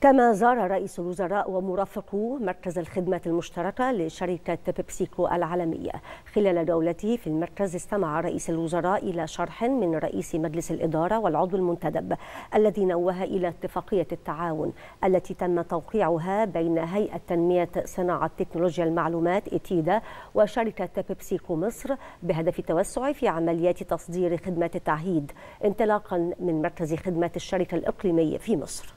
كما زار رئيس الوزراء ومرافقوه مركز الخدمات المشتركة لشركة بيبسيكو العالمية خلال جولته في المركز استمع رئيس الوزراء إلى شرح من رئيس مجلس الإدارة والعضو المنتدب الذي نوه إلى اتفاقية التعاون التي تم توقيعها بين هيئة تنمية صناعة تكنولوجيا المعلومات إتيدا وشركة بيبسيكو مصر بهدف التوسع في عمليات تصدير خدمات التعهيد انطلاقا من مركز خدمة الشركة الإقليمي في مصر